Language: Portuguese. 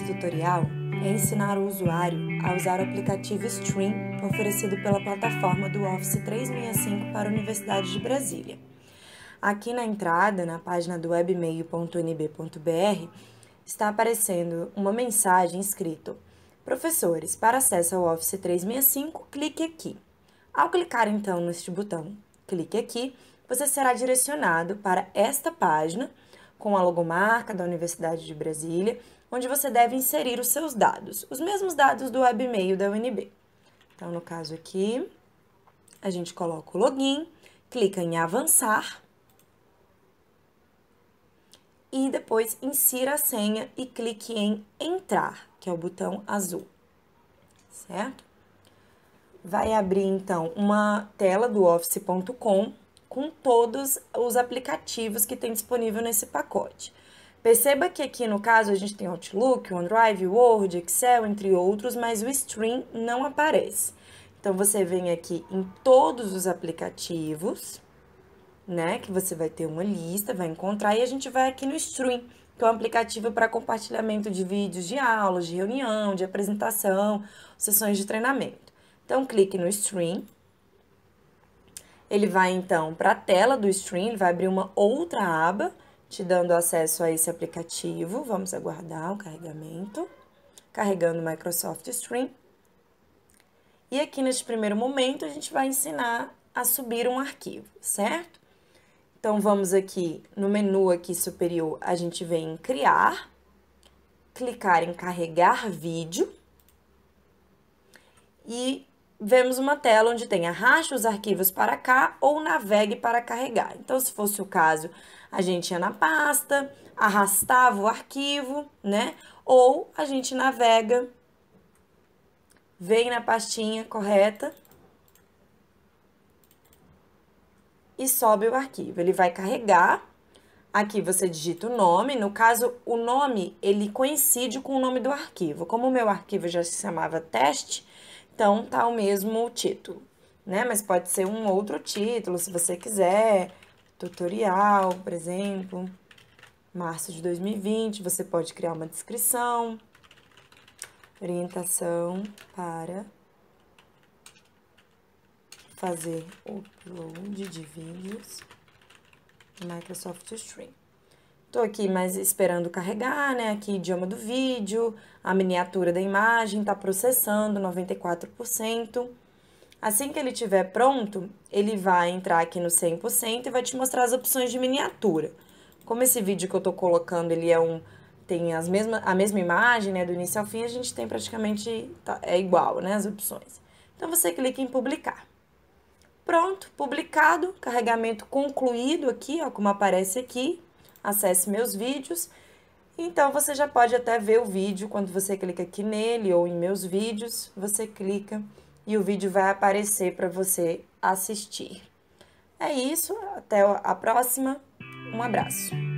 deste tutorial é ensinar o usuário a usar o aplicativo Stream oferecido pela plataforma do Office 365 para a Universidade de Brasília. Aqui na entrada, na página do webmail.unb.br, está aparecendo uma mensagem escrito Professores, para acesso ao Office 365, clique aqui. Ao clicar então neste botão Clique aqui, você será direcionado para esta página com a logomarca da Universidade de Brasília, onde você deve inserir os seus dados, os mesmos dados do webmail da UNB. Então, no caso aqui, a gente coloca o login, clica em avançar e depois insira a senha e clique em entrar, que é o botão azul, certo? Vai abrir então uma tela do office.com com todos os aplicativos que tem disponível nesse pacote. Perceba que aqui no caso a gente tem Outlook, OneDrive, Word, Excel, entre outros, mas o Stream não aparece. Então você vem aqui em todos os aplicativos, né, que você vai ter uma lista, vai encontrar e a gente vai aqui no Stream, que é um aplicativo para compartilhamento de vídeos de aulas, de reunião, de apresentação, sessões de treinamento. Então clique no Stream ele vai então para a tela do stream, ele vai abrir uma outra aba, te dando acesso a esse aplicativo. Vamos aguardar o carregamento. Carregando o Microsoft Stream. E aqui neste primeiro momento a gente vai ensinar a subir um arquivo, certo? Então vamos aqui no menu aqui superior, a gente vem em criar, clicar em carregar vídeo e vemos uma tela onde tem arraste os arquivos para cá ou navegue para carregar. Então, se fosse o caso, a gente ia na pasta, arrastava o arquivo, né? Ou a gente navega, vem na pastinha correta e sobe o arquivo. Ele vai carregar. Aqui você digita o nome, no caso, o nome, ele coincide com o nome do arquivo. Como o meu arquivo já se chamava teste, então tá o mesmo título, né? Mas pode ser um outro título, se você quiser. Tutorial, por exemplo, março de 2020, você pode criar uma descrição. Orientação para fazer upload de vídeos no Microsoft Stream. Tô aqui mais esperando carregar, né? Aqui idioma do vídeo, a miniatura da imagem, tá processando 94%. Assim que ele tiver pronto, ele vai entrar aqui no 100% e vai te mostrar as opções de miniatura. Como esse vídeo que eu tô colocando, ele é um tem as mesma, a mesma imagem, né, do início ao fim, a gente tem praticamente tá, é igual, né, as opções. Então você clica em publicar. Pronto, publicado, carregamento concluído aqui, ó, como aparece aqui acesse meus vídeos. Então, você já pode até ver o vídeo quando você clica aqui nele ou em meus vídeos. Você clica e o vídeo vai aparecer para você assistir. É isso, até a próxima. Um abraço.